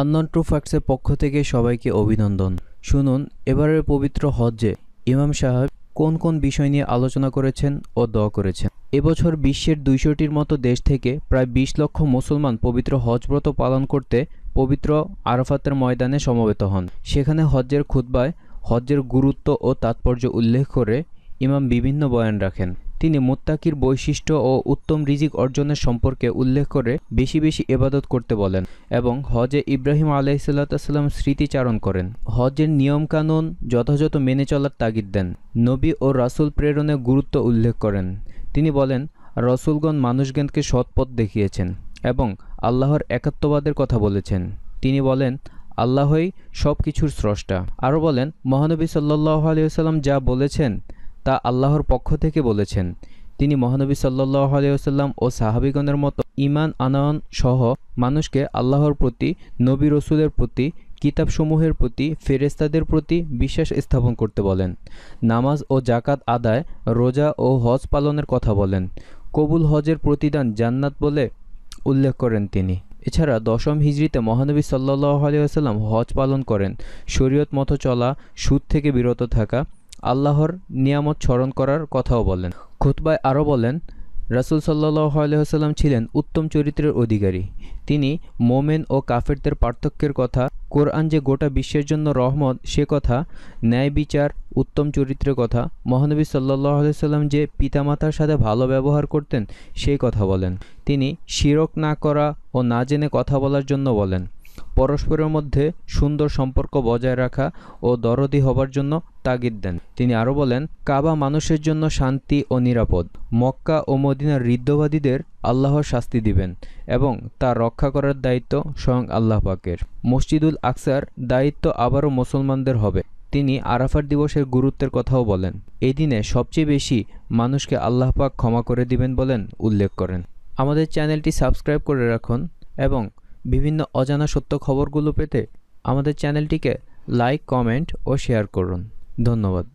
unknown two ফ্যাক্টসের পক্ষ থেকে সবাইকে অভিনন্দন শুনুন এবারের পবিত্র হজ্জে ইমাম সাহেব কোন কোন বিষয় নিয়ে আলোচনা করেছেন ও দোয়া করেছেন এবছর বিশ্বের দুইশোটির মতো দেশ থেকে প্রায় বিশ লক্ষ মুসলমান পবিত্র হজব্রত পালন করতে পবিত্র আরাফাতের ময়দানে সমবেত হন সেখানে হজ্জের খুদ্বায় হজ্জের গুরুত্ব ও তাৎপর্য উল্লেখ করে ইমাম বিভিন্ন বয়ান রাখেন তিনি মোত্তাকির বৈশিষ্ট্য ও উত্তম রিজিক অর্জনের সম্পর্কে উল্লেখ করে বেশি বেশি এবাদত করতে বলেন এবং হজে ইব্রাহিম আলাইসাল্লাম স্মৃতিচারণ করেন হজের নিয়মকানুন যথাযথ মেনে চলার তাগিদ দেন নবী ও রাসুল প্রেরণে গুরুত্ব উল্লেখ করেন তিনি বলেন রসুলগণ মানুষগণকে সৎপথ দেখিয়েছেন এবং আল্লাহর একাত্মবাদের কথা বলেছেন তিনি বলেন আল্লাহই সব কিছুর স্রষ্টা আরও বলেন মহানবী সাল্লাহ আলিয়াল্লাম যা বলেছেন তা আল্লাহর পক্ষ থেকে বলেছেন তিনি মহানবী সাল্লাহ আলিয়াল্লাম ও সাহাবিগণের মতো ইমান আনয়ন সহ মানুষকে আল্লাহর প্রতি নবী রসুলের প্রতি কিতাবসমূহের প্রতি ফেরেস্তাদের প্রতি বিশ্বাস স্থাপন করতে বলেন নামাজ ও জাকাত আদায় রোজা ও হজ পালনের কথা বলেন কবুল হজের প্রতিদান জান্নাত বলে উল্লেখ করেন তিনি এছাড়া দশম হিজড়িতে মহানবী সাল্লাহ আলিয়াল্লাম হজ পালন করেন শরীয়ত মতো চলা সুদ থেকে বিরত থাকা আল্লাহর নিয়ামত স্মরণ করার কথাও বলেন খুতবায় আরও বলেন রাসুল সাল্লাহ আলহাম ছিলেন উত্তম চরিত্রের অধিকারী তিনি মোমেন ও কাফেরদের পার্থক্যের কথা কোরআন যে গোটা বিশ্বের জন্য রহমত সে কথা ন্যায় বিচার উত্তম চরিত্রের কথা মহানবী সাল্লাহ আলহিসাল্লাম যে পিতামাতার সাথে ভালো ব্যবহার করতেন সেই কথা বলেন তিনি শিরক না করা ও না জেনে কথা বলার জন্য বলেন পরস্পরের মধ্যে সুন্দর সম্পর্ক বজায় রাখা ও দরদি হবার জন্য তাগিদ দেন তিনি আরও বলেন কাবা মানুষের জন্য শান্তি ও নিরাপদ মক্কা ও মদিনার ঋদ্ধবাদীদের আল্লাহ শাস্তি দিবেন এবং তা রক্ষা করার দায়িত্ব স্বয়ং আল্লাহ পাকের মসজিদুল আকসার দায়িত্ব আবারও মুসলমানদের হবে তিনি আরাফার দিবসের গুরুত্বের কথাও বলেন এই দিনে সবচেয়ে বেশি মানুষকে আল্লাহ পাক ক্ষমা করে দিবেন বলেন উল্লেখ করেন আমাদের চ্যানেলটি সাবস্ক্রাইব করে রাখুন এবং বিভিন্ন অজানা সত্য খবরগুলো পেতে আমাদের চ্যানেলটিকে লাইক কমেন্ট ও শেয়ার করুন ধন্যবাদ